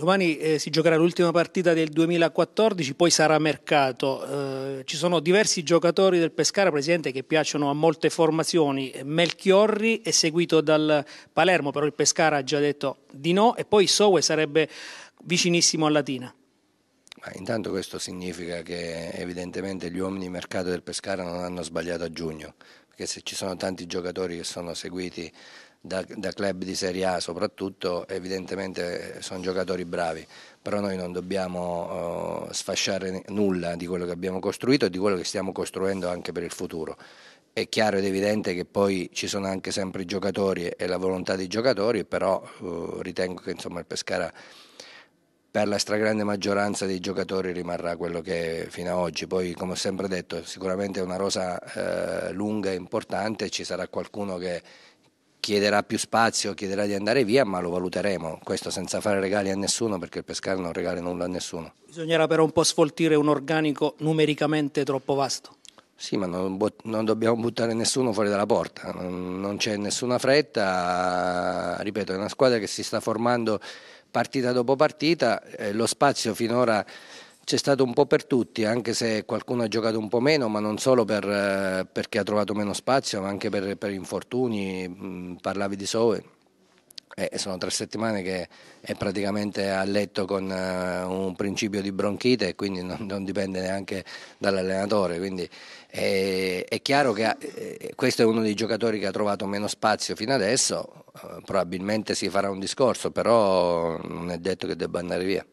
Domani eh, si giocherà l'ultima partita del 2014, poi sarà mercato. Eh, ci sono diversi giocatori del Pescara, Presidente, che piacciono a molte formazioni. Melchiorri è seguito dal Palermo, però il Pescara ha già detto di no, e poi Sowe sarebbe vicinissimo a Latina. Ma intanto questo significa che evidentemente gli uomini di mercato del Pescara non hanno sbagliato a giugno, perché se ci sono tanti giocatori che sono seguiti da, da club di Serie A soprattutto, evidentemente eh, sono giocatori bravi, però noi non dobbiamo uh, sfasciare nulla di quello che abbiamo costruito e di quello che stiamo costruendo anche per il futuro. È chiaro ed evidente che poi ci sono anche sempre i giocatori e la volontà dei giocatori, però uh, ritengo che insomma, il Pescara per la stragrande maggioranza dei giocatori rimarrà quello che è fino ad oggi. Poi, come ho sempre detto, sicuramente è una rosa eh, lunga e importante, ci sarà qualcuno che chiederà più spazio, chiederà di andare via, ma lo valuteremo. Questo senza fare regali a nessuno perché il Pescara non regala nulla a nessuno. Bisognerà però un po' sfoltire un organico numericamente troppo vasto. Sì, ma non, non dobbiamo buttare nessuno fuori dalla porta, non, non c'è nessuna fretta, ripeto, è una squadra che si sta formando partita dopo partita, eh, lo spazio finora c'è stato un po' per tutti, anche se qualcuno ha giocato un po' meno, ma non solo per, eh, perché ha trovato meno spazio, ma anche per, per infortuni. Parlavi di Sove, e eh, sono tre settimane che è praticamente a letto con eh, un principio di bronchite e quindi non, non, dipende neanche dall'allenatore. Quindi eh, è chiaro che questo è uno dei giocatori che ha trovato meno spazio fino adesso, probabilmente si farà un discorso, però non è detto che debba andare via.